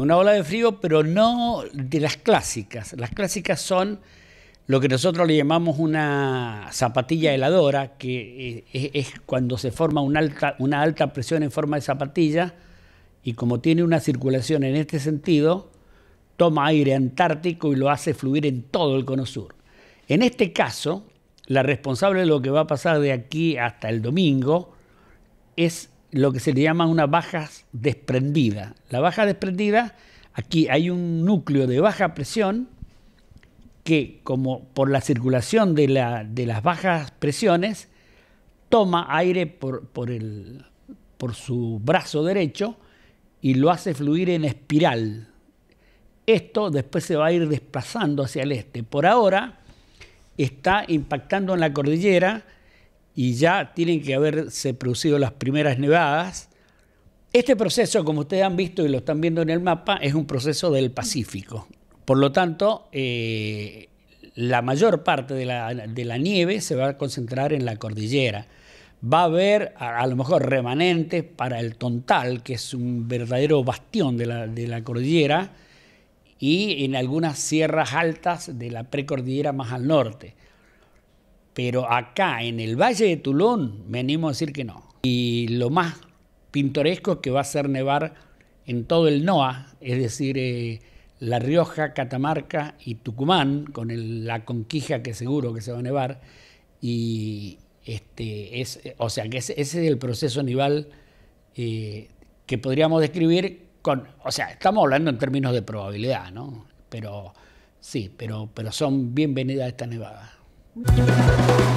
Una ola de frío, pero no de las clásicas. Las clásicas son lo que nosotros le llamamos una zapatilla heladora, que eh, es, cuando se forma una alta, una alta presión en forma de zapatilla y como tiene una circulación en este sentido, toma aire antártico y lo hace fluir en todo el cono sur. En este caso, la responsable de lo que va a pasar de aquí hasta el domingo es lo que se le llama una baja desprendida. La baja desprendida, aquí hay un núcleo de baja presión que, como por la circulación de, las bajas presiones, toma aire por su brazo derecho y lo hace fluir en espiral. Esto después se va a ir desplazando hacia el este. Por ahora está impactando en la cordillera, y ya tienen que haberse producido las primeras nevadas. Este proceso, como ustedes han visto y lo están viendo en el mapa, es un proceso del Pacífico. Por lo tanto, eh, la mayor parte de la, nieve se va a concentrar en la cordillera. Va a haber a, lo mejor remanentes para el Tontal, que es un verdadero bastión de la cordillera, y en algunas sierras altas de la precordillera más al norte. Pero acá, en el Valle de Tulón, venimos a decir que no. Y lo más pintoresco es que va a ser nevar en todo el NOA, es decir, eh, La Rioja, Catamarca y Tucumán, con la conquija que seguro que se va a nevar. Y este, es, o sea, que ese, es el proceso nival eh, que podríamos describir con, o sea, estamos hablando en términos de probabilidad, ¿no? Pero sí, pero, pero son bienvenidas estas nevadas. Música